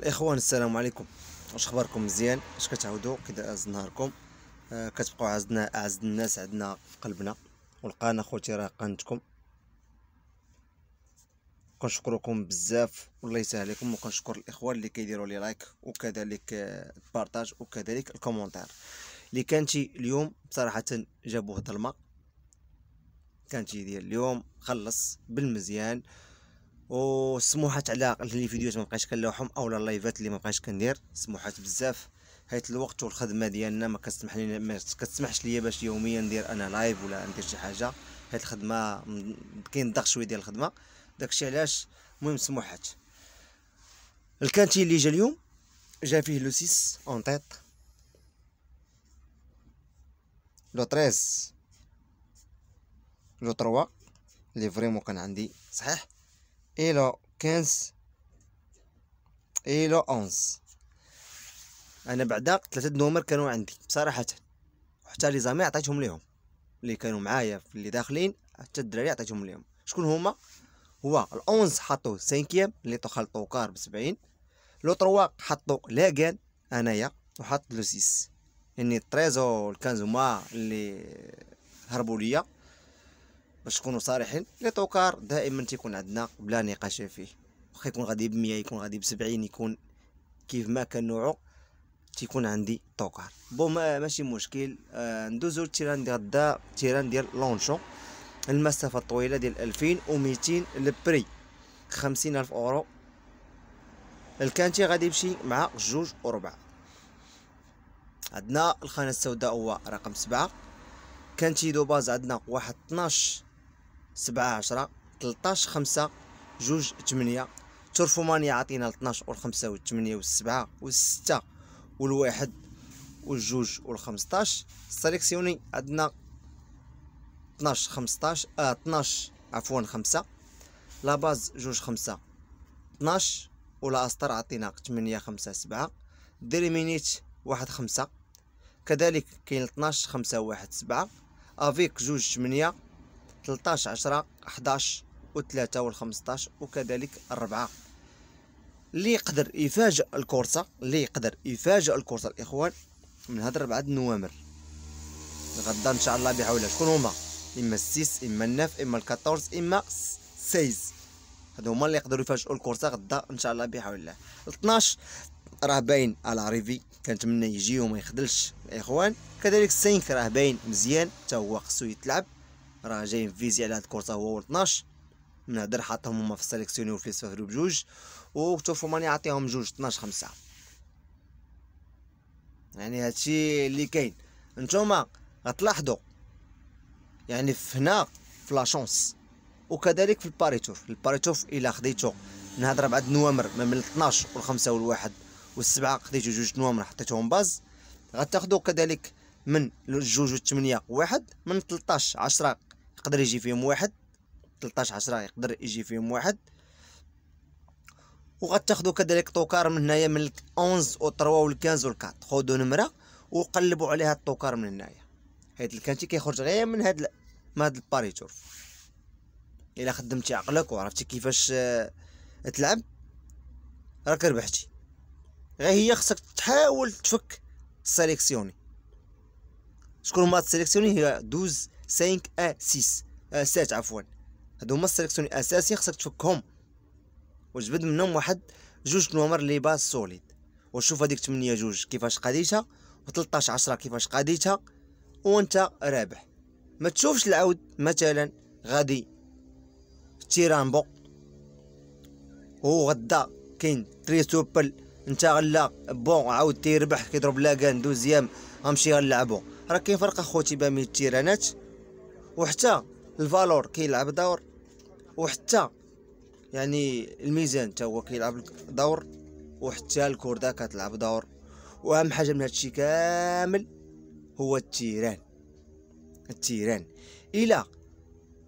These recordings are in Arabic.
الاخوان السلام عليكم واش اخباركم مزيان اش كتعاودوا كي عز نهاركم آه كتبقاو عزنا اعز الناس عندنا قلبنا ولقانا خوتي راه قانتكم كنشكركم بزاف والله يسهل عليكم وكنشكر الاخوان اللي كيديروا لي لايك وكذلك البارطاج آه، وكذلك الكومونتير اللي كانتي اليوم بصراحه جابوه ظلمه كانتي ديال اليوم خلص بالمزيان وسموحات على قلت لي فيديوهات ما بقيتش كنلوحهم اولا اللايفات اللي ما بقيتش كندير سموحات بزاف حيت الوقت والخدمه ديالنا ما كتسمح لينا ما كتسمحش ليا باش يوميا ندير انا لايف ولا ندير شي حاجه حيت الخدمه كاين ضغط شويه ديال الخدمه داكشي علاش المهم سموحات الكانتي اللي جا اليوم جا فيه لو 6 اون تيت لو 13 لو 3 اللي فريمون كان عندي صحيح et le 15 أونز 11 انا بعدا ثلاثه نومر كانوا عندي بصراحة وحتى لي زامي عطيتهم ليهم اللي كانوا معايا في اللي داخلين حتى الدراري عطيتهم ليهم شكون هما هو ال11 حطوا سانكيام اللي تخلطوا كار ب 70 لو 3 حطوا لاكان انايا وحط لو 6 يعني 13 و 15 هما اللي هربوا ليا باش نكونوا صريحين لي طوكار دائما تيكون عندنا بلا نقاش فيه واخا يكون غادي ب يكون غادي ب يكون كيف ما كان نوعو تيكون عندي طوكار بون ماشي مشكل آه، ندوزو للتيران ديال غدا التيران ديال لونشو المسافه الطويله ديال 2200 لبري خمسين الف اورو الكانتي غادي يمشي مع جوج وربع عندنا الخانه السوداء هو رقم سبعة كانتي دو باز عندنا واحد 12 سبعة عشرة تلتاش خمسة جوج تمنية ترفمانية عطينا لتناش و الخمسة و التمنية و السبعة و الستة و الواحد و الجوج و الخمسطاش سليكسيوني عندنا تناش خمسطاش اه تناش عفوا خمسة لا باز جوج خمسة تناش و لا أسطر عطينا تمنية خمسة سبعة ديليمينيت واحد خمسة كذلك كاين تناش خمسة واحد سبعة افيك جوج تمنية 13 10 11 و3 خمسطاش 15 وكذلك الربعه اللي يقدر يفاجئ الكورسا اللي يقدر يفاجئ الكورسا الاخوان من هاد الربعه النوامر غدا ان شاء الله بحولها شكون هما اما السيس اما الناف اما الكاتورز اما سيز هادو هما اللي يقدروا يفاجئوا الكورسا غدا ان شاء الله بحول الله 12 راه باين على ريفي كنتمنى يجي وما يخدلش الاخوان كذلك السينك راه باين مزيان حتى هو خصو يتلعب راه جاي فيزي على هاد الكورطه هو و 12 نهدر حاطهم هما في السيليكسيوني وفي السفر فهرو بجوج وكتوفو ماني عطيهم جوج 12 خمسة يعني هادشي اللي كاين نتوما غتلاحظوا يعني في هنا في لاشونس وكذلك في الباريتوف الباريتوف الى خديتو نهضر بعد نوامر ما من 12 و5 والواحد والسبعه خديتو جوج نوامر حطيتهم باز غتاخذوا كذلك من الجوج والثمانيه واحد من 13 10 يقدر يجي فيهم واحد 13 10 يقدر يجي فيهم واحد وغتاخذوا كذلك طوكار من هنايا من 11 و 3 و 15 و 4 خذوا نمره وقلبوا عليها الطوكار من هنايا حيت الكانتي كيخرج غير من هاد من هاد الباريتور الا خدمتي عقلك وعرفتي كيفاش آه، تلعب راك ربحتي غير هي خصك تحاول تفك سيليكسيوني شكون ما تسيليكسيوني هي 12 5 ا 6 اسات عفوا هادو هما السيليكسيون الاساسي خصك تفكهم وجبد منهم واحد جوج نمر لي باز سوليد وشوف هذيك 8 جوج كيفاش قاديتها و13 10 كيفاش قاديتها وانت رابح ما تشوفش العود مثلا غادي تيرامبو غدا كاين تريسوبل انت غلا بون عاود تيربح كيضرب لاكان دوزيام غنمشي غنلعبو راه كاين فرق اخوتي بين التيرانات وحتى الفالور كيلعب دور وحتى يعني الميزان حتى هو كيلعب دور وحتى الكرده كتلعب دور واهم حاجه من هادشي كامل هو التيران التيران الا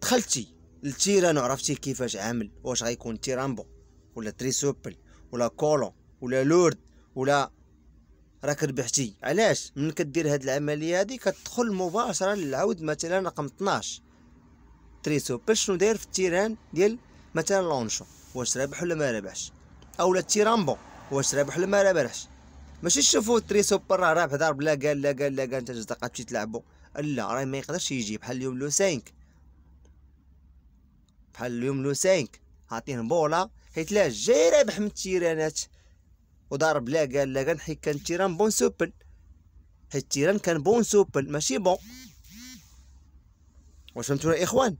دخلتي للتيران وعرفتي كيفاش عامل واش غيكون تيرامبو ولا تريسوبل ولا كولون ولا لورد ولا راك ربحتي علاش من كدير هاد العمليه هادي كتدخل مباشره للعود مثلا رقم 12 تريسو باش شنو داير في التيران ديال مثلا لونشو واش رابح ولا ما رابحش اولا تيرامبو واش رابح ولا ما رابحش ماشي شوفو تريسو برا رابح ضرب لا قال لا قال لا قال انت جوج تمشي تلعبو لا راه ما يقدرش يجي بحال اليوم لو 5 بحال اليوم لو 5 عاطيه بولا حيت لا جاي رابح من التيرانات وضرب لا قال لا كان حيت كان التيران بون سوبل حيت التيران كان بون سوبل ماشي بون واش فهمتونا يا اخوان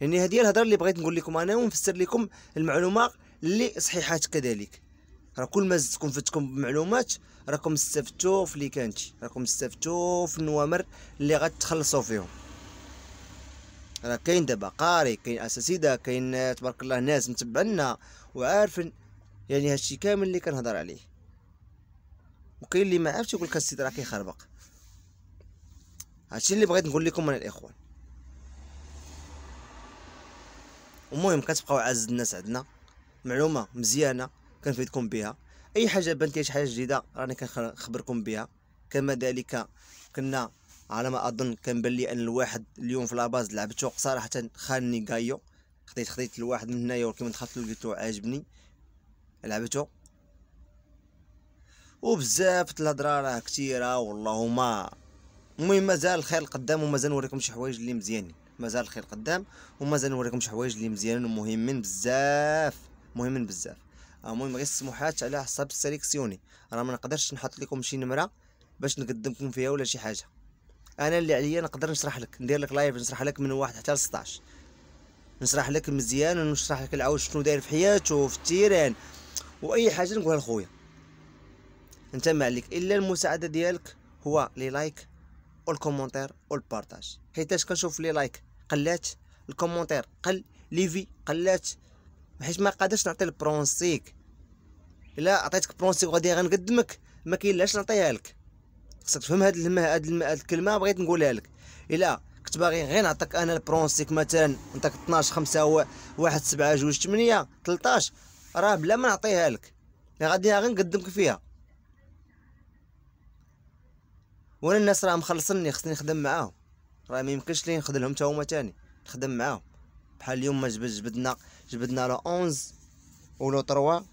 يعني هذه هي الهضره اللي بغيت نقول لكم انا ونفسر لكم المعلومه اللي صحيحات كذلك راه كل ما زدتكم فتكم بمعلومات راكم استفدتوا في اللي كانتي راكم استفدتوا في النوامر اللي غتخلصوا فيهم راه كاين دابا قاري كاين اساسيده كاين تبارك الله ناس متبعنا وعارفين يعني هادشي كامل اللي كنهضر عليه وكاين اللي ما عرفش يقول لك السيد راه كيخربق هادشي اللي بغيت نقول لكم انا الاخوان المهم كتبقاو عز الناس عندنا معلومه مزيانه كنفيدكم بها اي حاجه بانت شي حاجه جديده راني كنخبركم بها كما ذلك كنا على ما اظن كنبان لي ان الواحد اليوم في لاباز لعبتو صراحه خانني كايو خديت خديت الواحد من هنايا ولكن دخلت لقيتو عاجبني لعبتو وبزاف الهضره راه كثيره ما المهم مازال الخير قدام ومازال نوريكم شي حوايج اللي مزيانين مازال الخير قدام ومازال نوريكم شي حوايج اللي مزيانين ومهمين بزاف مهمين بزاف المهم غير السموحات على حساب السليكسيوني راه ما نقدرش نحط لكم شي نمره باش نقدمكم فيها ولا شي حاجه انا اللي عليا نقدر نشرح لك ندير لك لايف نشرح لك من واحد حتى ل 16 نشرح لك مزيان ونشرح لك العاود شنو داير في حياته في التيران واي حاجه نقولها لخويا انت ما عليك الا المساعده ديالك هو لي لايك والكومونتير والبارطاج حيتاش كنشوف لي لايك قلات الكومونتير قل لي في قلات حيت ما قادرش نعطي البرونسيك الا عطيتك برونسيك غادي غنقدمك ما كاين لاش نعطيها لك خصك تفهم هاد الهمه هاد, هاد الكلمه بغيت نقولها لك الا كنت باغي غير نعطيك انا البرونسيك مثلا نعطيك 12 5 1 7 2 8 13 راه بلا ما نعطيها لك يعني غادي غير نقدمك فيها وانا الناس راه مخلصني خصني نخدم معاهم راه ما يمكنش لي نخدلهم حتى هما ثاني نخدم معاهم بحال اليوم ما جبد جبدنا جبدنا لو 11 ولو 3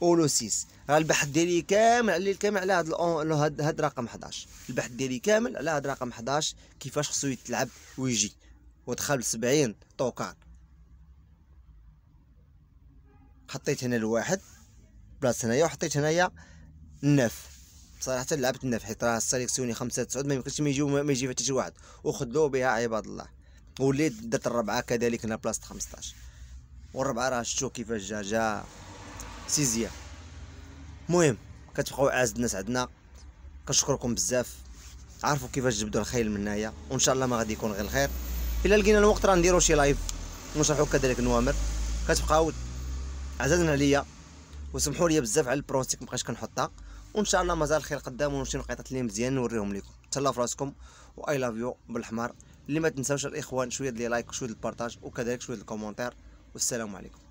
ولو 6 راه البحث ديالي كامل على الكامل على هاد هاد رقم 11 البحث ديالي كامل على هاد رقم 11 كيفاش خصو يتلعب ويجي ودخل 70 طوكان حطيت هنا الواحد بلاصه هنايا وحطيت هنايا النف صراحه لعبت النف حيت راه سيليكسيوني خمسة تسعود ما يمكنش ما يجيو ما يجي حتى شي واحد وخذلو بها عباد الله وليت درت الربعه كذلك هنا بلاصه 15 والربعه راه شتو كيفاش جا جا سيزيا المهم كتبقاو اعز الناس عندنا كنشكركم بزاف عارفوا كيفاش جبدوا الخيل من هنايا وان شاء الله ما غادي يكون غير الخير الا لقينا الوقت راه نديرو شي لايف ونشرحوا كذلك نوامر كتبقاو عززنا ليا وسمحوا لي بزاف على البرونتيك مابقاش كنحطها وان شاء الله مازال خير قدام ونمشي نقيطات لي مزيان نوريهم لكم تهلاو في راسكم واي لاف يو بالحمار اللي ما تنساوش الاخوان شويه ديال لايك وشويه البارطاج وكذلك شويه الكومونتير والسلام عليكم